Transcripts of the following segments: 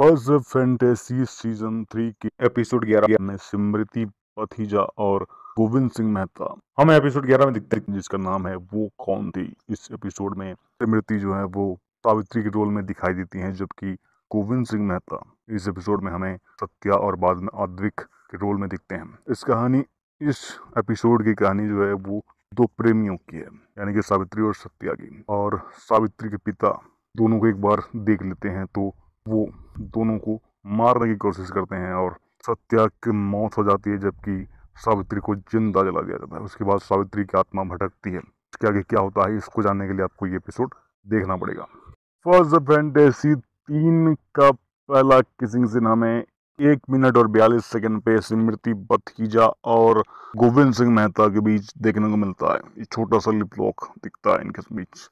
puzzle fantasy season three के episode ग्यारह में सिमृति पथिजा और गोविंद सिंह मेहता हमें एपिसोड ग्यारह में दिखते हैं जिसका नाम है वो कौन थी इस एपिसोड में सिमृति जो है वो सावित्री के रोल में दिखाई देती हैं जबकि गोविंद सिंह मेहता इस एपिसोड में हमें सत्या और बाद में आद्विक के रोल में दिखते हैं इस कहानी इस एपिसोड की कहानी जो है वो दो प्रेमियों की है यानी कि सावित्री और सत्या की और सावित्री के पिता दोनों को एक बार देख लेते हैं तो वो दोनों को मारने की कोशिश करते हैं और सत्या की मौत हो जाती है जबकि सावित्री को जिंदा जला दिया जाता है उसके बाद सावित्री की आत्मा भटकती है इसके आगे क्या होता है इसको जानने के लिए आपको ये एपिसोड देखना पड़ेगा फर्स्ट फैंटेसी तीन का पहला किसिंग सिन्हा में एक मिनट और बयालीस सेकंड पे स्मृति बथकीजा और गोविंद सिंह मेहता के बीच देखने को मिलता है ये छोटा सा लिप लॉक दिखता है इनके बीच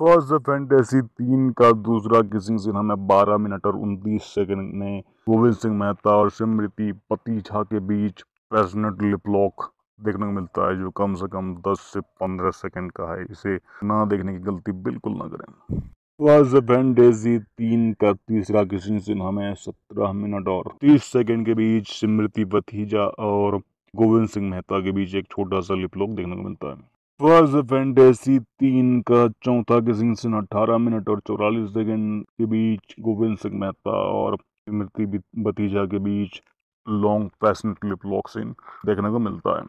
फर्स्ट फैंटेसी तीन का दूसरा किसिंग सीन हमें 12 मिनट और 29 सेकंड में गोविंद सिंह मेहता और स्मृति पति झा के बीच पैसनेट लिपलॉक देखने को मिलता है जो कम से कम 10 से 15 सेकंड का है इसे ना देखने की गलती बिल्कुल ना करें फर्स्ट फैंटेसी तीन का तीसरा किसिंग सीन हमें 17 मिनट और 30 सेकंड के बीच स्मृति पतिजा और गोविंद सिंह मेहता के बीच एक छोटा सा लिपलॉक देखने को मिलता है फर्ज फेंटेसी तीन का चौथा किसिंग सिंह अट्ठारह मिनट और चौरालीस सेकेंड के बीच गोविंद सिंह मेहता और स्मृति भतीजा के बीच long fashion clip lock scene देखने को मिलता है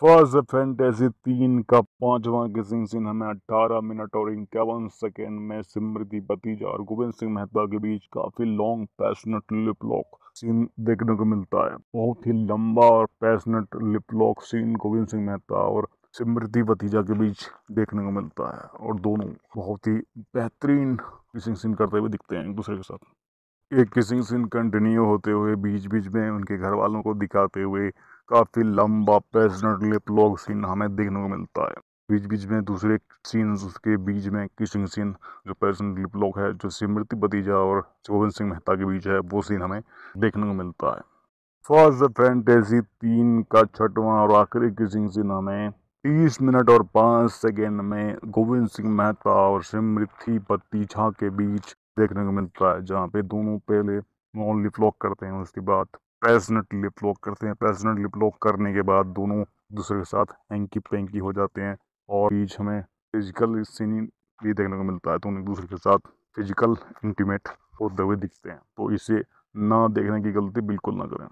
फर्ज फेंटेसी तीन का पांचवा किसिंग सिंह हमें 18 मिनट और इक्यावन सेकेंड में स्मृति भतीजा और गोविंद सिंह मेहता के बीच काफी long passionate lip lock scene देखने को मिलता है बहुत ही लंबा और passionate lip lock scene Govind Singh Mehta और समृद्धि भतीजा के बीच देखने को मिलता है और दोनों बहुत ही बेहतरीन किसिंग सीन करते हुए दिखते हैं एक दूसरे के साथ एक किसिंग सीन कंटिन्यू होते हुए बीच बीच में उनके घर वालों को दिखाते हुए काफ़ी लंबा पैसनेट लिप लॉग सीन हमें देखने को मिलता है बीच बीच में दूसरे सीन उसके बीच में किसिंग सीन जो पैसनेट लिप लॉग है जो सिमृति भतीजा और गोविंद सिंह मेहता के बीच है वो सीन हमें देखने को मिलता है फर्स्ट फैंटेसी तीन का छठवां और आखिरी किसिंग सीन हमें तीस मिनट और पाँच सेकेंड में गोविंद सिंह मेहता और स्मृति पतीझा के बीच देखने को मिलता है जहाँ पे दोनों पहले नॉनली लिपलॉक करते हैं उसके बाद पैसनेटली फ्लॉक करते हैं पैसनेटली लिपलॉक करने के बाद दोनों दूसरे के साथ हैंकी पेंकी हो जाते हैं और बीच हमें फिजिकल सीन भी देखने को मिलता है दोनों एक दूसरे के साथ फिजिकल इंटीमेट होते हुए दिखते हैं तो इसे ना देखने की गलती बिल्कुल ना करें